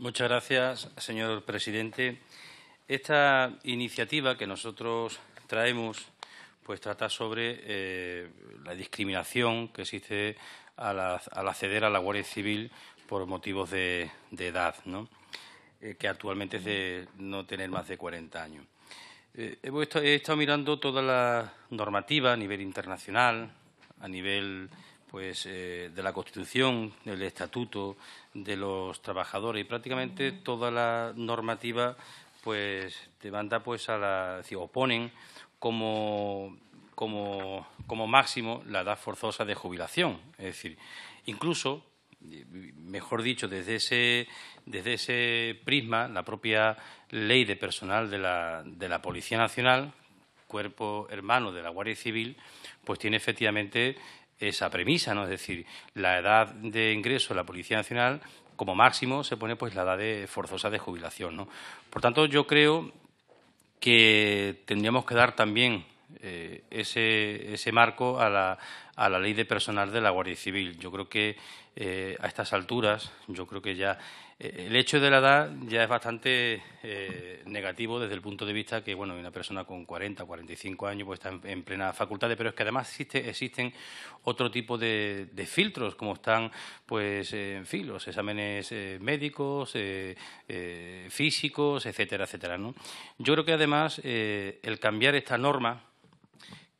Muchas gracias, señor presidente. Esta iniciativa que nosotros traemos pues trata sobre eh, la discriminación que existe al, acceder a la Guardia Civil por motivos de, edad, eh, que actualmente es de no tener más de 40 años. Eh, he, estado, mirando toda la normativa a nivel internacional, a nivel pues eh, de la Constitución, del Estatuto de los Trabajadores y prácticamente toda la normativa pues demanda pues a la oponen como, como, máximo la edad forzosa de jubilación, es decir, incluso mejor dicho, desde ese, desde ese prisma, la propia ley de personal de la, de la Policía Nacional, cuerpo hermano de la Guardia Civil, pues tiene efectivamente esa premisa, ¿no? Es decir, la edad de ingreso de la Policía Nacional como máximo se pone pues la edad de forzosa de jubilación, ¿no? Por tanto, yo creo que tendríamos que dar también eh, ese, marco a la, ley de personal de la Guardia Civil. Yo creo que eh, a estas alturas, yo creo que ya eh, el hecho de la edad ya es bastante negativo desde el punto de vista que, bueno, una persona con 40, 45 años pues está en, plena facultad, pero es que además existen otro tipo de, de, filtros, como están, pues, en fin, los exámenes médicos, físicos, etcétera, etcétera, ¿no? Yo creo que además el cambiar esta norma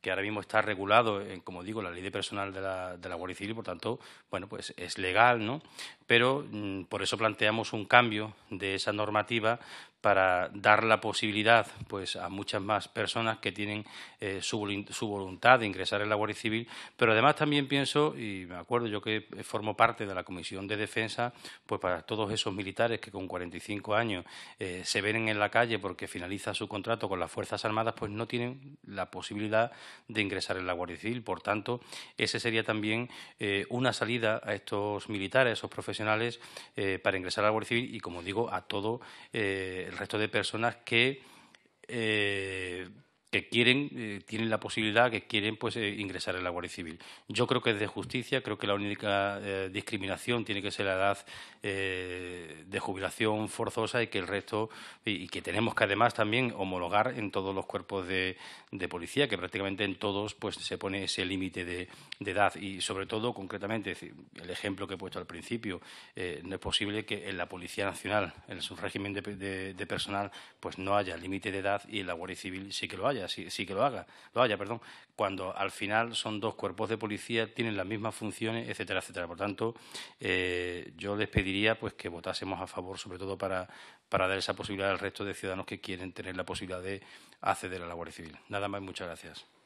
que ahora mismo está regulado, en, como digo, la ley de personal de la, de la Guardia Civil, por tanto, bueno, pues es legal, ¿no? Pero mm, por eso planteamos un cambio de esa normativa para dar la posibilidad pues, a muchas más personas que tienen eh, su, voluntad de ingresar en la Guardia Civil, pero además también pienso, y me acuerdo yo que formo parte de la Comisión de Defensa, pues para todos esos militares que con 45 años eh, se ven en la calle porque finaliza su contrato con las Fuerzas Armadas, pues no tienen la posibilidad de ingresar en la Guardia Civil. Por tanto, ese sería también eh, una salida a estos militares, a esos profesionales, eh, para ingresar a la Guardia Civil y, como digo, a todo eh, el resto de personas que que quieren, eh, tienen la posibilidad, que quieren pues eh, ingresar en la Guardia Civil. Yo creo que es de justicia, creo que la única eh, discriminación tiene que ser la edad de jubilación forzosa y que el resto, y, que tenemos que además también homologar en todos los cuerpos de, policía, que prácticamente en todos pues se pone ese límite de, edad. Y sobre todo, concretamente, el ejemplo que he puesto al principio, no es posible que en la Policía Nacional, en su régimen de, de personal, pues no haya límite de edad y en la Guardia Civil sí que lo haya sí, que lo haga, lo haya, perdón, cuando al final son dos cuerpos de policía, tienen las mismas funciones, etcétera, etcétera. Por tanto, eh, yo les pediría pues que votásemos a favor, sobre todo para, para dar esa posibilidad al resto de ciudadanos que quieren tener la posibilidad de acceder a la Guardia Civil. Nada más, muchas gracias.